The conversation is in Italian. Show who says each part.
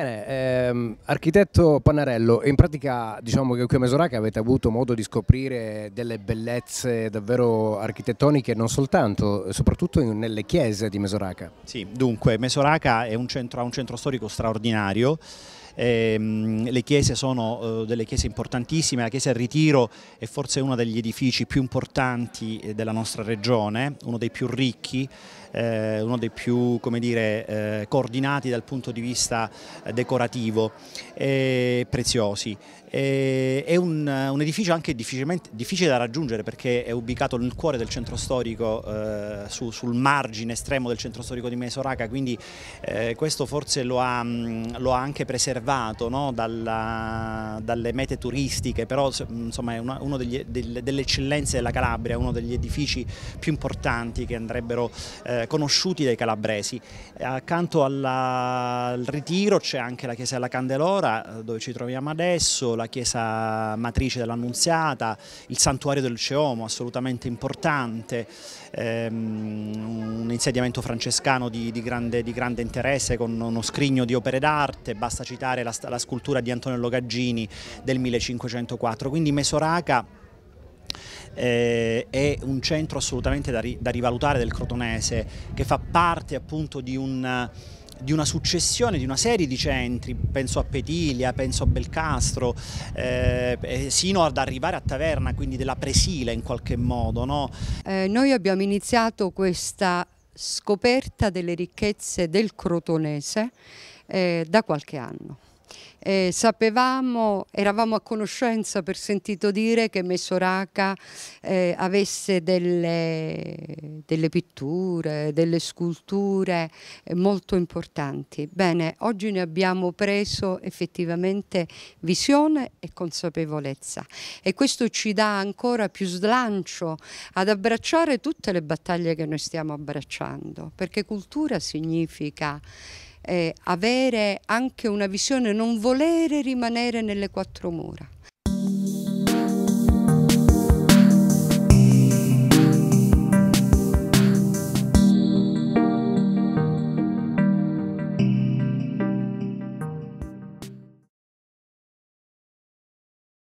Speaker 1: Bene, ehm, architetto Panarello, in pratica diciamo che qui a Mesoraca avete avuto modo di scoprire delle bellezze davvero architettoniche non soltanto, soprattutto in, nelle chiese di Mesoraca. Sì, dunque Mesoraca un centro, ha un centro storico straordinario ehm, le chiese sono eh, delle chiese importantissime, la chiesa del Ritiro è forse uno degli edifici più importanti eh, della nostra regione, uno dei più ricchi, eh, uno dei più dire, eh, coordinati dal punto di vista eh, decorativo e eh, preziosi. è un, un, edificio anche difficile da raggiungere perché è ubicato nel cuore del centro storico, su, sul margine estremo del centro storico di Mesoraca, quindi questo forse lo ha, mm, lo ha anche preservato salvato no? Dalla, dalle mete turistiche, però insomma, è una degli, delle, delle, eccellenze della Calabria, uno degli edifici più importanti che andrebbero eh, conosciuti dai calabresi. Eh, accanto alla, al ritiro c'è anche la chiesa della Candelora eh, dove ci troviamo adesso, la chiesa matrice dell'Annunziata, il santuario del Ceomo assolutamente importante, ehm, un insediamento francescano di, di, grande, di grande interesse con uno scrigno di opere d'arte, basta citare ricordare la, la scultura di Antonio Logaggini del 1504, quindi Mesoraca eh, è un centro assolutamente da, ri, da, rivalutare del crotonese che fa parte appunto di, un, di una successione di una serie di centri, penso a Petilia, penso a Belcastro, eh, eh sino ad arrivare a Taverna, quindi della Presile in qualche modo. No?
Speaker 2: Eh, noi abbiamo iniziato questa scoperta delle ricchezze del crotonese eh, da qualche anno eh, sapevamo, eravamo a conoscenza per sentito dire che Messoraca eh, avesse delle, delle, pitture, delle sculture eh, molto importanti. Bene, oggi ne abbiamo preso effettivamente visione e consapevolezza e questo ci dà ancora più slancio ad abbracciare tutte le battaglie che noi stiamo abbracciando, perché cultura significa eh, avere anche una visione, non volere rimanere nelle quattro mura.